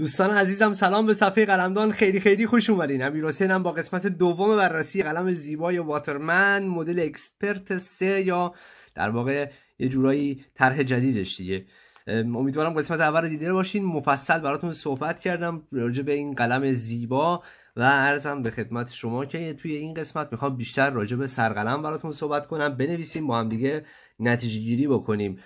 دوستان عزیزم سلام به صفحه قلمدان خیلی خیلی خوش اومدین امیر حسینم با قسمت دوم بررسی قلم زیبای واترمن مدل اکسپرت سه یا در واقع یه جورایی طرح جدیدش دیگه امیدوارم قسمت اول رو دیده باشین مفصل براتون صحبت کردم راجع به این قلم زیبا و عرضم به خدمت شما که توی این قسمت میخوام بیشتر راجع به سرقلم براتون صحبت کنم بنویسیم با هم دیگه نتیجه گیری بکنیم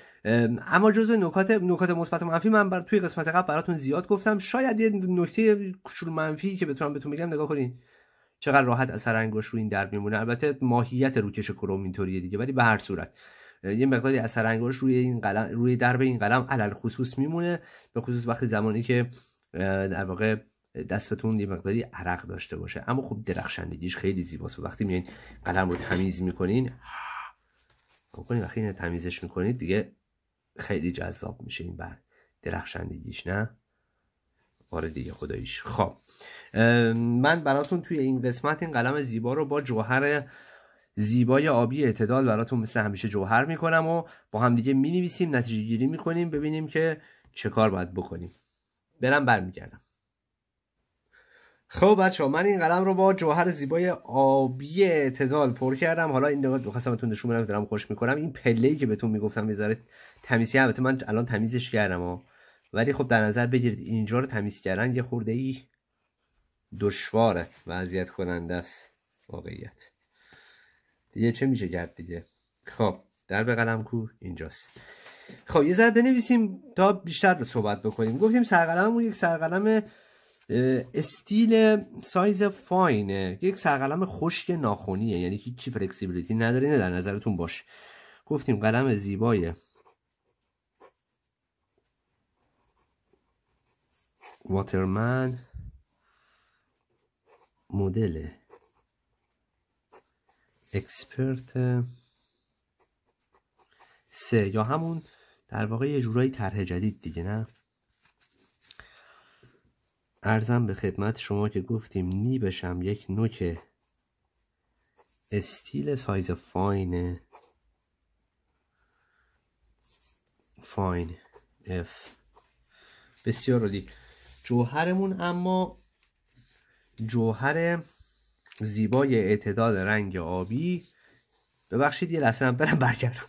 اما جزو نکات نکات مثبت و منفی من بر توی قسمت قبل براتون زیاد گفتم شاید یه نکته کوچول منفی که بتونم بهتون بگم نگاه کنین چقدر راحت اثر انگشت رو این در میمونه البته ماهیت روکش کروم اینطوریه دیگه ولی به هر صورت یه مقداری اثر انگشت روی این قلم روی درب این قلم علل خصوص میمونه به خصوص وقتی زمانی که در واقع دستتون یه مقداری عرق داشته باشه اما خب درخشندگیش خیلی زیباست وقتی قلم رو تمیز میکنین کنید وقتی تمیزش میکنید دیگه خیلی جذاب میشه این بر درخشندگیش نه آره دیگه خداییش خب من براتون توی این قسمت این قلم زیبا رو با جوهر زیبای آبی اعتدال براتون مثل همیشه جوهر میکنم و با هم دیگه مینویسیم نتیجه گیری میکنیم ببینیم که چه کار باید بکنیم برم برمیگردم خب بچه ها من این قلم رو با جوهر زیبای آبی اعتدال پر کردم حالا این دقیقه بخواستم بهتون نشون بدم دارم خوش میکنم این پله که بهتون میگفتم یه ذره تمیزی البته من الان تمیزش کردم ها ولی خب در نظر بگیرید اینجا رو تمیز کردن یه خورده ای دشواره و کننده است واقعیت دیگه چه میشه کرد دیگه خب در به قلم کو اینجاست خب یه ذره بنویسیم تا بیشتر رو صحبت بکنیم گفتیم سرقلممون یک سرقلم استیل سایز فاینه یک سرقلم خشک ناخونیه یعنی چی فلکسیبیلیتی نداره نه در نظرتون باش گفتیم قلم زیبایه واترمن مدل اکسپرت سه یا همون در واقع یه جورایی طرح جدید دیگه نه ارزم به خدمت شما که گفتیم بشم یک نوک استیل سایز فاین فاین اف بسیار عالی جوهرمون اما جوهر زیبای اعتدال رنگ آبی ببخشید یه لحظه من برم برگردم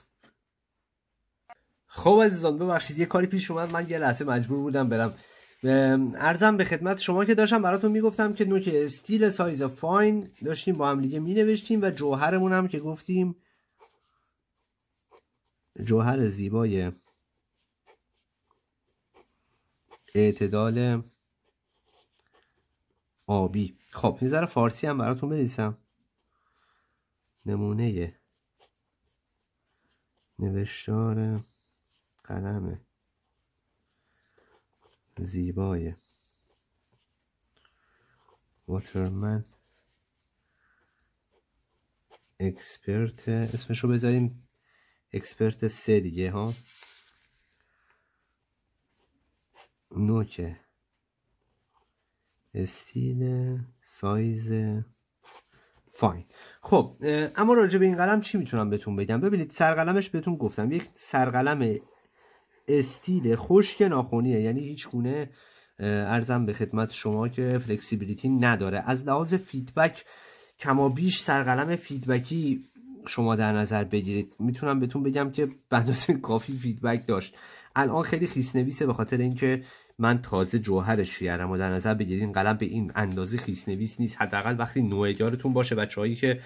خب عزیزان ببخشید یه کاری پیش اومد من یه لحظه مجبور بودم برم ارزم به خدمت شما که داشتم براتون میگفتم که نوک استیل سایز فاین داشتیم با هم دیگه نوشتیم و جوهرمون هم که گفتیم جوهر زیبای اعتدال آبی خب یه فارسی هم براتون بریسم نمونه نوشتار قلمه زیبای واترمن اکسپرت اسمش رو بذاریم اکسپرت سه دیگه ها نوکه استیل سایز فاین خب اما راجع به این قلم چی میتونم بهتون بگم ببینید سرقلمش بهتون گفتم یک سرقلم استیل خشک ناخونیه یعنی هیچ گونه ارزم به خدمت شما که فلکسیبیلیتی نداره از لحاظ فیدبک کما بیش سرقلم فیدبکی شما در نظر بگیرید میتونم بهتون بگم که بندازه کافی فیدبک داشت الان خیلی خیس نویسه به خاطر اینکه من تازه جوهرش شیرم و در نظر بگیرید این قلم به این اندازه خیس نویس نیست حداقل وقتی نوعگارتون باشه بچههایی که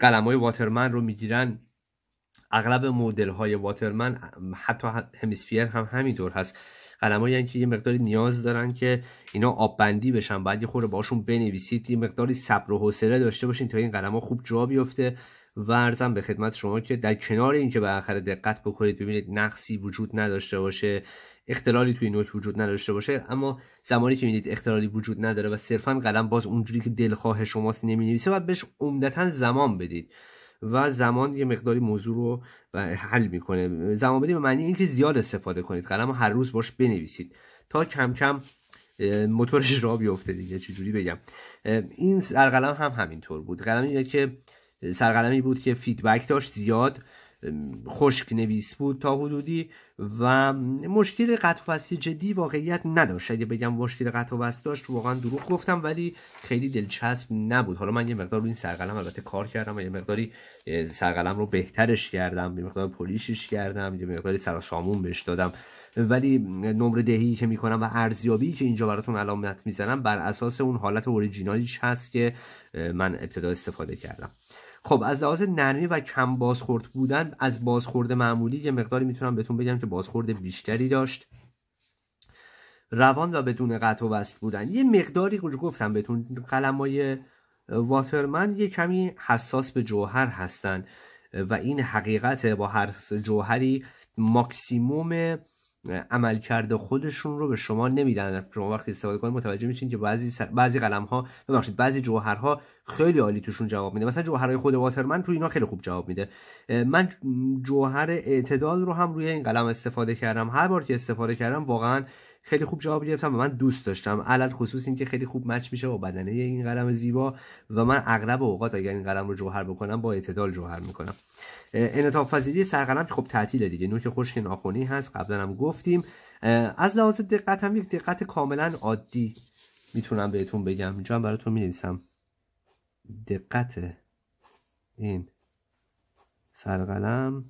قلم های واترمن رو میگیرن اغلب مدل های واترمن حتی همیسفیر هم همینطور هست قلمایی یعنی که یه مقداری نیاز دارن که اینا آب بندی بشن بعد یه خورده باشون بنویسید یه مقداری صبر و حوصله داشته باشین تا این قلم ها خوب جا بیفته و ارزم به خدمت شما که در کنار اینکه به آخر دقت بکنید ببینید نقصی وجود نداشته باشه اختلالی توی نوت وجود نداشته باشه اما زمانی که میدید اختلالی وجود نداره و صرفا قلم باز اونجوری که دلخواه شماست نمی نویسه و بهش عمدتا زمان بدید و زمان یه مقداری موضوع رو حل میکنه زمان به معنی اینکه زیاد استفاده کنید قلم هر روز باش بنویسید تا کم کم موتورش را بیفته دیگه چجوری بگم این سرقلم هم همینطور بود قلمی که سرقلمی بود که فیدبک داشت زیاد خشک نویس بود تا حدودی و مشکل قطع و جدی واقعیت نداشت اگه بگم مشکل قطع و وصل داشت واقعا دروغ گفتم ولی خیلی دلچسب نبود حالا من یه مقدار روی این سرقلم البته کار کردم و یه مقداری سرقلم رو بهترش کردم یه مقدار پولیشش کردم یه مقداری سراسامون بهش دادم ولی نمره دهی که میکنم و ارزیابی که اینجا براتون علامت میزنم بر اساس اون حالت اوریجینالیش هست که من ابتدا استفاده کردم خب از لحاظ نرمی و کم بازخورد بودن از بازخورد معمولی یه مقداری میتونم بهتون بگم که بازخورد بیشتری داشت روان و بدون قطع و وصل بودن یه مقداری خب، گفتم بهتون های واترمن یه کمی حساس به جوهر هستن و این حقیقت با هر جوهری ماکسیموم عملکرد خودشون رو به شما نمیدن شما وقتی استفاده کنید متوجه میشین که بعضی بعضی قلم ها ببخشید بعضی جوهرها خیلی عالی توشون جواب میده مثلا جوهرهای خود واترمن تو اینا خیلی خوب جواب میده من جوهر اعتدال رو هم روی این قلم استفاده کردم هر بار که استفاده کردم واقعا خیلی خوب جواب گرفتم و من دوست داشتم علل خصوص اینکه خیلی خوب مچ میشه با بدنه این قلم زیبا و من اغلب اوقات اگر این قلم رو جوهر بکنم با اعتدال جوهر میکنم انعطاف پذیری سرقلم خب تعطیل دیگه نوک خشک ناخونی هست قبلا هم گفتیم از لحاظ دقت هم یک دقت کاملا عادی میتونم بهتون بگم اینجا براتون مینویسم دقت این سرقلم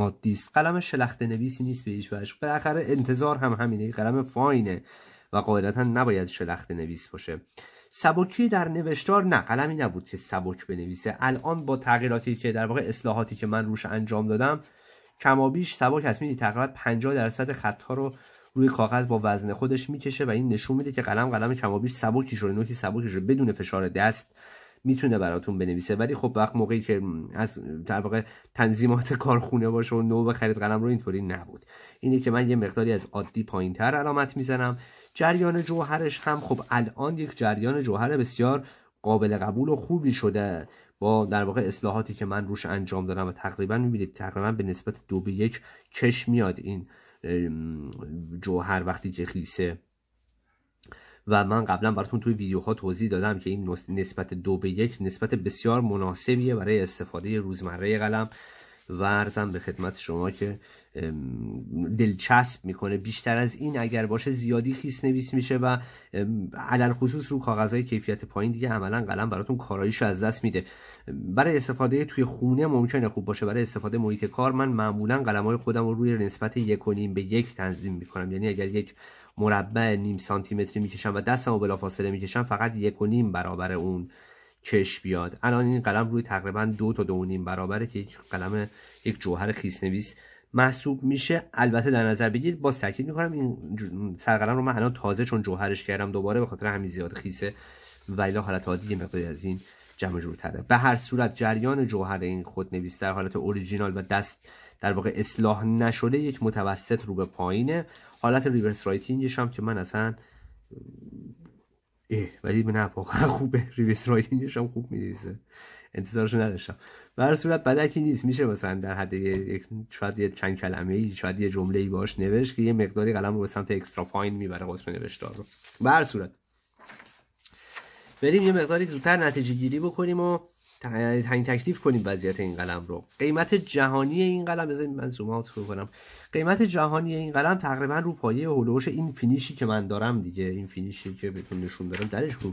عادی قلم شلخته نویسی نیست به هیچ وجه بالاخره انتظار هم همینه قلم فاینه و قاعدتا نباید شلخته نویس باشه سبکی در نوشتار نه قلمی نبود که سبک بنویسه الان با تغییراتی که در واقع اصلاحاتی که من روش انجام دادم کمابیش سبک هست میدی تقریبا 50 درصد ها رو روی کاغذ با وزن خودش میکشه و این نشون میده که قلم قلم کمابیش سبکی شده نوکی سبکی شده بدون فشار دست میتونه براتون بنویسه ولی خب وقت موقعی که از در واقع تنظیمات کارخونه باشه و نو خرید قلم رو اینطوری نبود اینه که من یه مقداری از عادی پایین تر علامت میزنم جریان جوهرش هم خب الان یک جریان جوهر بسیار قابل قبول و خوبی شده با در واقع اصلاحاتی که من روش انجام دارم و تقریبا میبینید تقریبا به نسبت دو به یک چشم میاد این جوهر وقتی که خیسه و من قبلا براتون توی ویدیوها توضیح دادم که این نسبت دو به یک نسبت بسیار مناسبیه برای استفاده روزمره قلم و ارزم به خدمت شما که دلچسب میکنه بیشتر از این اگر باشه زیادی خیس نویس میشه و علل خصوص رو کاغذهای کیفیت پایین دیگه عملا قلم براتون کاراییشو از دست میده برای استفاده توی خونه ممکنه خوب باشه برای استفاده محیط کار من معمولا قلم های خودم رو روی نسبت یک و نیم به یک تنظیم میکنم یعنی اگر یک مربع نیم سانتی متری میکشم و دستم رو بلافاصله میکشم فقط یک و نیم برابر اون کش بیاد الان این قلم روی تقریبا دو تا دو نیم برابره که یک قلم یک جوهر خیسنویس محسوب میشه البته در نظر بگیرید باز تاکید میکنم این قلم رو من الان تازه چون جوهرش کردم دوباره به خاطر همین زیاد خیسه و الا حالت عادی مقداری از این جمع جورتره به هر صورت جریان جوهر این خود نویس در حالت اوریجینال و دست در واقع اصلاح نشده یک متوسط رو به پایینه حالت ریورس رایتینگش هم که من اصلا اه ولی نه واقعا خوبه ریورس رایتینگش هم خوب می‌نویسه انتظارش نداشتم به هر صورت بدکی نیست میشه مثلا در حد یک شاید یه چند کلمه ای شاید یه جمله ای باش نوشت که یه مقداری قلم رو به سمت اکسترا فاین میبره قطر نوشتار رو به هر صورت بریم یه مقداری زودتر نتیجه گیری بکنیم و تعیین تکلیف کنیم وضعیت این قلم رو قیمت جهانی این قلم بزنید من زوم اوت کنم قیمت جهانی این قلم تقریبا رو پایه هولوش این فینیشی که من دارم دیگه این فینیشی که بهتون نشون دارم درش کو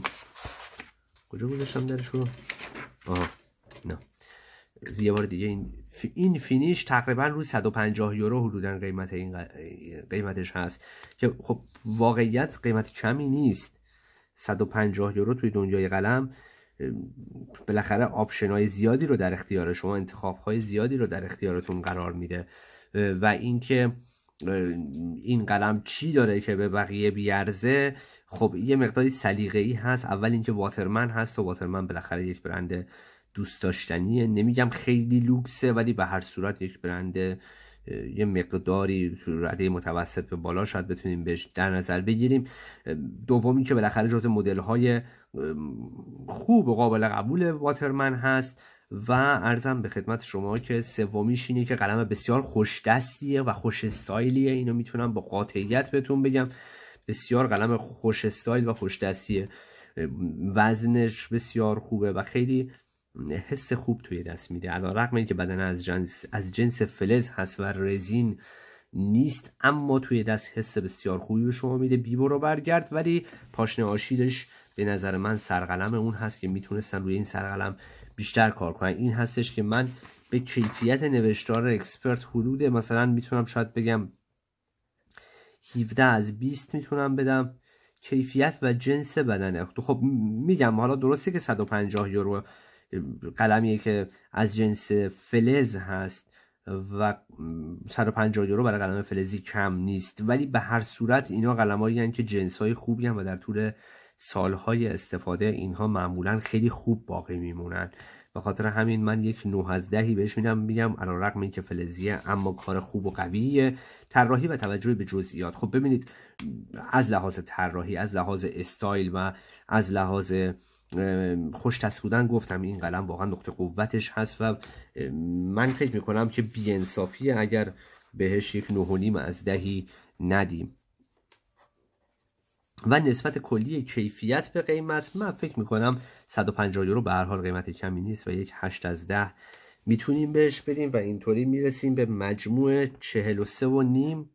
کجا گذاشتم درش رو آها نه یه بار دیگه این این فینیش تقریبا رو 150 یورو حدودا قیمت این قیمتش هست که خب واقعیت قیمت کمی نیست 150 یورو توی دنیای قلم بالاخره های زیادی رو در اختیار شما های زیادی رو در اختیارتون قرار میده و اینکه این قلم چی داره که به بقیه بیارزه خب یه مقداری سلیقه ای هست اول اینکه واترمن هست و واترمن بالاخره یک برند دوست داشتنیه نمیگم خیلی لوکسه ولی به هر صورت یک برند یه مقداری رده متوسط به بالا شاید بتونیم بهش در نظر بگیریم دومی که بالاخره جز مدل های خوب و قابل قبول واترمن هست و ارزم به خدمت شما که سومیش اینه که قلم بسیار خوش دستیه و خوش استایلیه اینو میتونم با قاطعیت بهتون بگم بسیار قلم خوش استایل و خوش دستیه وزنش بسیار خوبه و خیلی حس خوب توی دست میده علا رقم که بدن از جنس, از جنس فلز هست و رزین نیست اما توی دست حس بسیار خوبی به شما میده بی برو برگرد ولی پاشنه آشیلش به نظر من سرقلم اون هست که میتونستن روی این سرقلم بیشتر کار کنن این هستش که من به کیفیت نوشتار اکسپرت حدود مثلا میتونم شاید بگم 17 از 20 میتونم بدم کیفیت و جنس بدنه خب میگم حالا درسته که 150 یورو قلمیه که از جنس فلز هست و 150 یورو برای قلم فلزی کم نیست ولی به هر صورت اینا قلمایی هستند که جنس های خوبی هستند و در طول سالهای استفاده اینها معمولا خیلی خوب باقی میمونن به خاطر همین من یک نو از دهی بهش میدم میگم رقم این که فلزیه اما کار خوب و قویه طراحی و توجه به جزئیات خب ببینید از لحاظ طراحی از لحاظ استایل و از لحاظ خوش دست بودن گفتم این قلم واقعا نقطه قوتش هست و من فکر میکنم که بیانصافیه اگر بهش یک نهونیم از دهی ندیم و نسبت کلی کیفیت به قیمت من فکر میکنم 150 یورو به هر حال قیمت کمی نیست و یک 8 از 10 میتونیم بهش بدیم و اینطوری میرسیم به مجموع 43 و نیم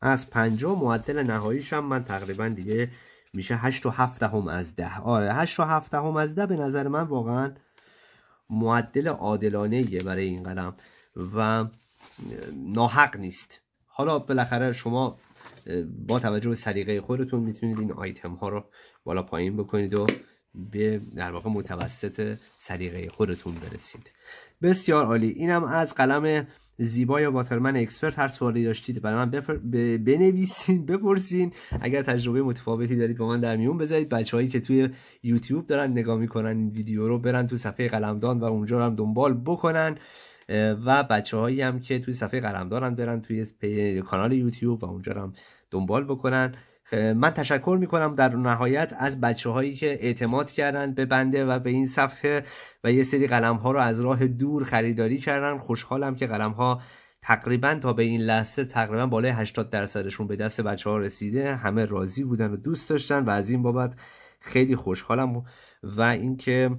از 50 معدل نهاییش هم من تقریبا دیگه میشه 8 و 7 دهم از 10 آره 8 و 7 دهم از 10 به نظر من واقعا معدل عادلانه برای این قلم و ناحق نیست حالا بالاخره شما با توجه به سلیقه خودتون میتونید این آیتم ها رو بالا پایین بکنید و به در واقع متوسط سلیقه خودتون برسید بسیار عالی اینم از قلم زیبا یا واترمن اکسپرت هر سوالی داشتید برای من بفر... ب... بنویسین بپرسین اگر تجربه متفاوتی دارید با من در میون بذارید بچههایی که توی یوتیوب دارن نگاه میکنن این ویدیو رو برن تو صفحه قلمدان و اونجا رو هم دنبال بکنن و بچه هایی هم که توی صفحه قلمدان برن توی کانال یوتیوب و اونجا هم دنبال بکنن من تشکر میکنم در نهایت از بچه هایی که اعتماد کردند به بنده و به این صفحه و یه سری قلم ها رو از راه دور خریداری کردن خوشحالم که قلم ها تقریبا تا به این لحظه تقریبا بالای 80 درصدشون به دست بچه ها رسیده همه راضی بودن و دوست داشتن و از این بابت خیلی خوشحالم و اینکه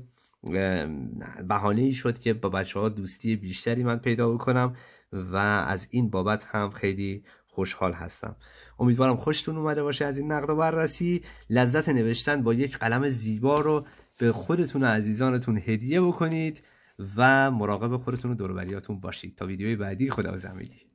بهانه ای شد که با بچه ها دوستی بیشتری من پیدا بکنم و از این بابت هم خیلی خوشحال هستم امیدوارم خوشتون اومده باشه از این نقد و بررسی لذت نوشتن با یک قلم زیبا رو به خودتون و عزیزانتون هدیه بکنید و مراقب خودتون و دوربریاتون باشید تا ویدیوی بعدی خدا زمینی